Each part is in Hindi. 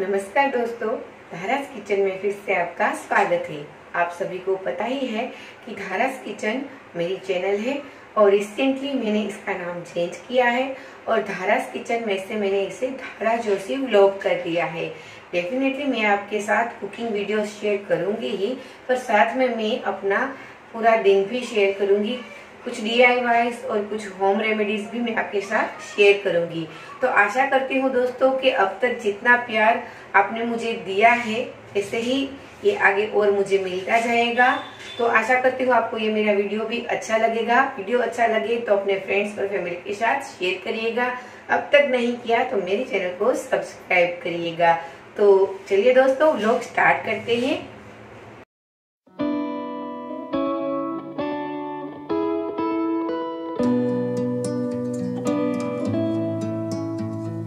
नमस्कार दोस्तों धारास किचन में फिर से आपका स्वागत है आप सभी को पता ही है कि धारास किचन मेरी चैनल है और रिसेंटली मैंने इसका नाम चेंज किया है और धारास किचन में से मैंने इसे धारा जोशी व्लॉग कर दिया है डेफिनेटली मैं आपके साथ कुकिंग वीडियो शेयर करूंगी ही पर साथ में मैं अपना पूरा दिन भी शेयर करूंगी कुछ डी और कुछ होम रेमेडीज भी मैं आपके साथ शेयर करूंगी तो आशा करती हूँ दोस्तों कि अब तक जितना प्यार आपने मुझे दिया है ऐसे ही ये आगे और मुझे मिलता जाएगा तो आशा करती हूँ आपको ये मेरा वीडियो भी अच्छा लगेगा वीडियो अच्छा लगे तो अपने फ्रेंड्स और फैमिली के साथ शेयर करिएगा अब तक नहीं किया तो मेरे चैनल को सब्सक्राइब करिएगा तो चलिए दोस्तों लोग स्टार्ट करते हैं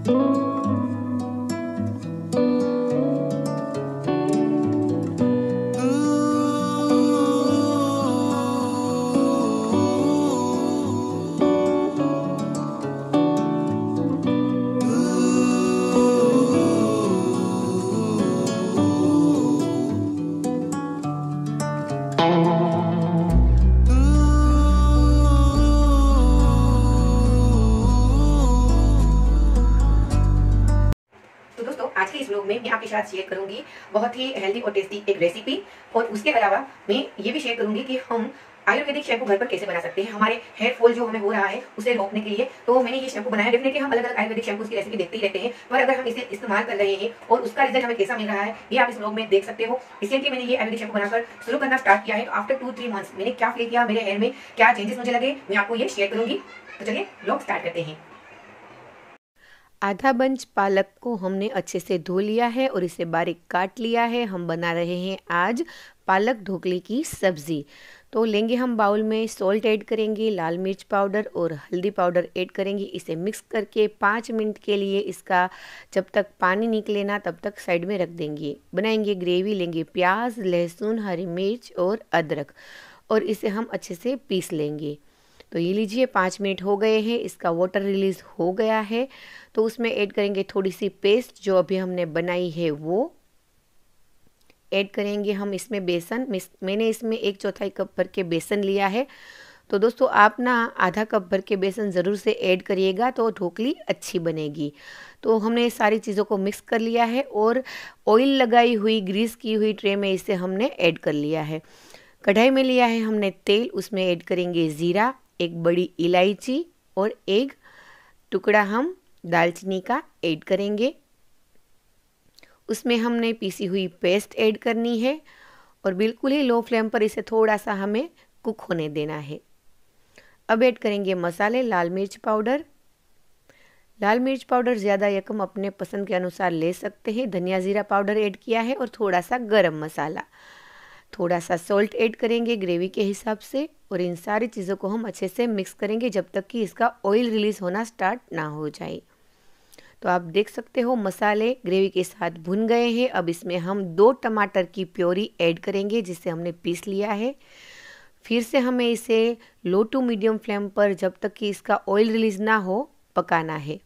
Thank you. इस ब्लॉग में मैं आपके साथ शेयर करूंगी बहुत ही हेल्दी और टेस्टी एक रेसिपी और उसके अलावा मैं ये भी शेयर करूंगी कि हम आयुर्वेदिक शैम्पू घर पर कैसे बना सकते हैं हमारे हेयर फॉल जो हमें हो रहा है उसे रोकने के लिए तो मैंने ये शैम्पू बनाया डेफिनेटली हम अलग अलग आयुर्वेदिक शैम्पू की रेसिपी देखते ही रहते हैं पर अगर हम इसे इस्तेमाल कर रहे हैं और उसका रिजल्ट हमें कैसा मिल रहा है ये आप इस ब्लॉग में देख सकते हो इसलिए मैंने ये आयुर्वेदिक शैम्पू बनाकर शुरू करना स्टार्ट किया है आफ्टर टू थ्री मंथ्स मैंने क्या फील किया मेरे हेयर में क्या चेंजेस मुझे लगे मैं आपको ये शेयर करूंगी तो चलिए ब्लॉग स्टार्ट करते हैं आधा बंच पालक को हमने अच्छे से धो लिया है और इसे बारीक काट लिया है हम बना रहे हैं आज पालक ढोकले की सब्ज़ी तो लेंगे हम बाउल में सॉल्ट ऐड करेंगे लाल मिर्च पाउडर और हल्दी पाउडर ऐड करेंगे इसे मिक्स करके पाँच मिनट के लिए इसका जब तक पानी निकले ना तब तक साइड में रख देंगे बनाएंगे ग्रेवी लेंगे प्याज लहसुन हरी मिर्च और अदरक और इसे हम अच्छे से पीस लेंगे तो ये लीजिए पाँच मिनट हो गए हैं इसका वाटर रिलीज़ हो गया है तो उसमें ऐड करेंगे थोड़ी सी पेस्ट जो अभी हमने बनाई है वो ऐड करेंगे हम इसमें बेसन मैंने इसमें एक चौथाई कप भर के बेसन लिया है तो दोस्तों आप ना आधा कप भर के बेसन ज़रूर से ऐड करिएगा तो ढोकली अच्छी बनेगी तो हमने सारी चीज़ों को मिक्स कर लिया है और ऑयल लगाई हुई ग्रीस की हुई ट्रे में इसे हमने ऐड कर लिया है कढ़ाई में लिया है हमने तेल उसमें ऐड करेंगे ज़ीरा एक बड़ी इलायची और एक टुकड़ा हम दालचीनी का ऐड करेंगे उसमें हमने पीसी हुई पेस्ट ऐड करनी है और बिल्कुल ही लो फ्लेम पर इसे थोड़ा सा हमें कुक होने देना है अब ऐड करेंगे मसाले लाल मिर्च पाउडर लाल मिर्च पाउडर ज़्यादा यकम अपने पसंद के अनुसार ले सकते हैं धनिया ज़ीरा पाउडर ऐड किया है और थोड़ा सा गरम मसाला थोड़ा सा सॉल्ट ऐड करेंगे ग्रेवी के हिसाब से और इन सारी चीज़ों को हम अच्छे से मिक्स करेंगे जब तक कि इसका ऑयल रिलीज़ होना स्टार्ट ना हो जाए तो आप देख सकते हो मसाले ग्रेवी के साथ भुन गए हैं अब इसमें हम दो टमाटर की प्योरी ऐड करेंगे जिसे हमने पीस लिया है फिर से हमें इसे लो टू मीडियम फ्लेम पर जब तक कि इसका ऑयल रिलीज़ ना हो पकाना है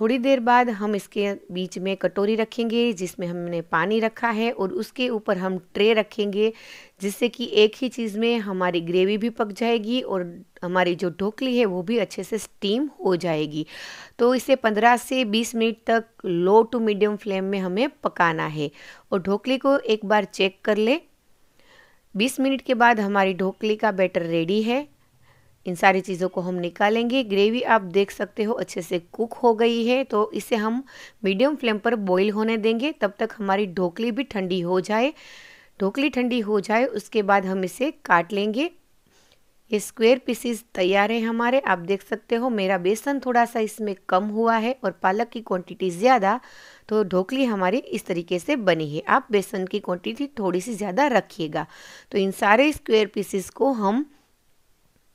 थोड़ी देर बाद हम इसके बीच में कटोरी रखेंगे जिसमें हमने पानी रखा है और उसके ऊपर हम ट्रे रखेंगे जिससे कि एक ही चीज़ में हमारी ग्रेवी भी पक जाएगी और हमारी जो ढोकली है वो भी अच्छे से स्टीम हो जाएगी तो इसे 15 से 20 मिनट तक लो टू मीडियम फ्लेम में हमें पकाना है और ढोकली को एक बार चेक कर ले 20 मिनट के बाद हमारी ढोकली का बैटर रेडी है इन सारी चीज़ों को हम निकालेंगे ग्रेवी आप देख सकते हो अच्छे से कुक हो गई है तो इसे हम मीडियम फ्लेम पर बॉईल होने देंगे तब तक हमारी ढोकली भी ठंडी हो जाए ढोकली ठंडी हो जाए उसके बाद हम इसे काट लेंगे ये स्क्वेयर पीसीस तैयार है हमारे आप देख सकते हो मेरा बेसन थोड़ा सा इसमें कम हुआ है और पालक की क्वांटिटी ज़्यादा तो ढोकली हमारी इस तरीके से बनी है आप बेसन की क्वांटिटी थोड़ी सी ज़्यादा रखिएगा तो इन सारे स्क्वेयर पीसीस को हम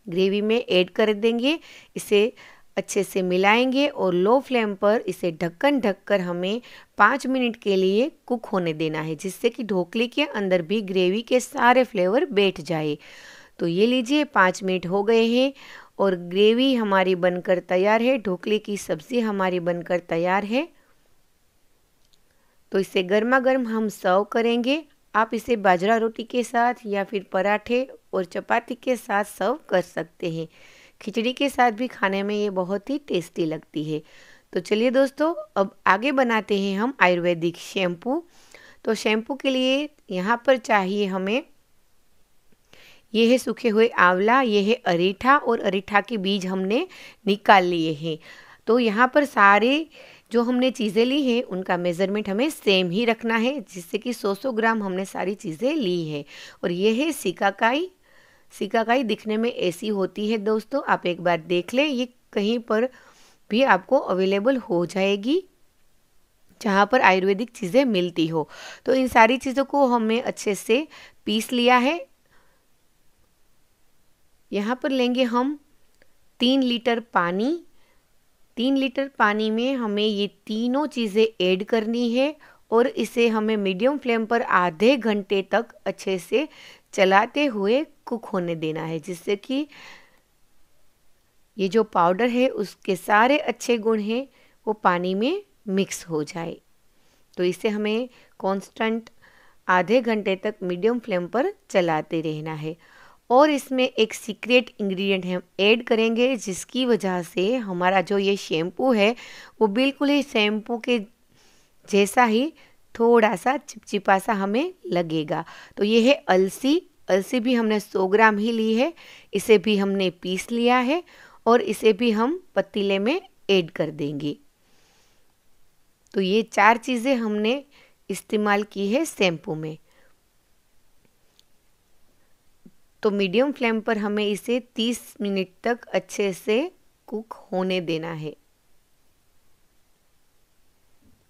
ग्रेवी में ऐड कर देंगे इसे अच्छे से मिलाएंगे और लो फ्लेम पर इसे ढक्कन ढककर हमें पाँच मिनट के लिए कुक होने देना है जिससे कि ढोकले के अंदर भी ग्रेवी के सारे फ्लेवर बैठ जाए तो ये लीजिए पाँच मिनट हो गए हैं और ग्रेवी हमारी बनकर तैयार है ढोकले की सब्ज़ी हमारी बनकर तैयार है तो इसे गर्मा गर्म हम सर्व करेंगे आप इसे बाजरा रोटी के साथ या फिर पराठे और चपाती के साथ सर्व कर सकते हैं खिचड़ी के साथ भी खाने में ये बहुत ही टेस्टी लगती है तो चलिए दोस्तों अब आगे बनाते हैं हम आयुर्वेदिक शैम्पू तो शैम्पू के लिए यहाँ पर चाहिए हमें ये है सूखे हुए आंवला ये है अरीठा और अरीठा के बीज हमने निकाल लिए हैं तो यहाँ पर सारे जो हमने चीज़ें ली हैं उनका मेज़रमेंट हमें सेम ही रखना है जिससे कि 100-100 ग्राम हमने सारी चीज़ें ली है और ये है सिकाकाई सिकाकाई दिखने में ऐसी होती है दोस्तों आप एक बार देख लें ये कहीं पर भी आपको अवेलेबल हो जाएगी जहाँ पर आयुर्वेदिक चीज़ें मिलती हो तो इन सारी चीज़ों को हमने अच्छे से पीस लिया है यहाँ पर लेंगे हम तीन लीटर पानी तीन लीटर पानी में हमें ये तीनों चीज़ें ऐड करनी है और इसे हमें मीडियम फ्लेम पर आधे घंटे तक अच्छे से चलाते हुए कुक होने देना है जिससे कि ये जो पाउडर है उसके सारे अच्छे गुण हैं वो पानी में मिक्स हो जाए तो इसे हमें कांस्टेंट आधे घंटे तक मीडियम फ्लेम पर चलाते रहना है और इसमें एक सीक्रेट इंग्रेडिएंट हम ऐड करेंगे जिसकी वजह से हमारा जो ये शैम्पू है वो बिल्कुल ही शैम्पू के जैसा ही थोड़ा सा चिपचिपा सा हमें लगेगा तो ये है अलसी अलसी भी हमने 100 ग्राम ही ली है इसे भी हमने पीस लिया है और इसे भी हम पतीले में ऐड कर देंगे तो ये चार चीज़ें हमने इस्तेमाल की है शैम्पू में तो मीडियम फ्लेम पर हमें इसे 30 मिनट तक अच्छे से कुक होने देना है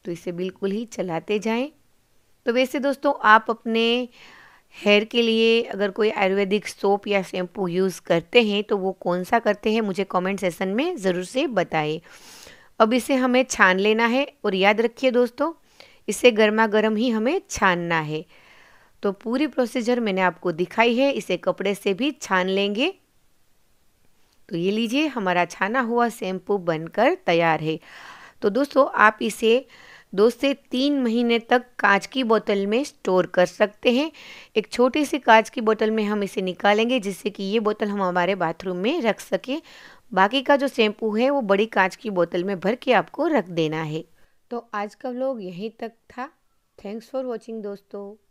तो इसे बिल्कुल ही चलाते जाएं तो वैसे दोस्तों आप अपने हेयर के लिए अगर कोई आयुर्वेदिक सोप या शैम्पू यूज़ करते हैं तो वो कौन सा करते हैं मुझे कमेंट सेशन में ज़रूर से बताएं अब इसे हमें छान लेना है और याद रखिए दोस्तों इसे गर्मा गर्म ही हमें छानना है तो पूरी प्रोसीजर मैंने आपको दिखाई है इसे कपड़े से भी छान लेंगे तो ये लीजिए हमारा छाना हुआ शैम्पू बनकर तैयार है तो दोस्तों आप इसे दो से तीन महीने तक कांच की बोतल में स्टोर कर सकते हैं एक छोटी सी कांच की बोतल में हम इसे निकालेंगे जिससे कि ये बोतल हम हमारे बाथरूम में रख सकें बाकी का जो शैम्पू है वो बड़ी कांच की बोतल में भर के आपको रख देना है तो आज का व्लॉग यहीं तक था थैंक्स फॉर वॉचिंग दोस्तों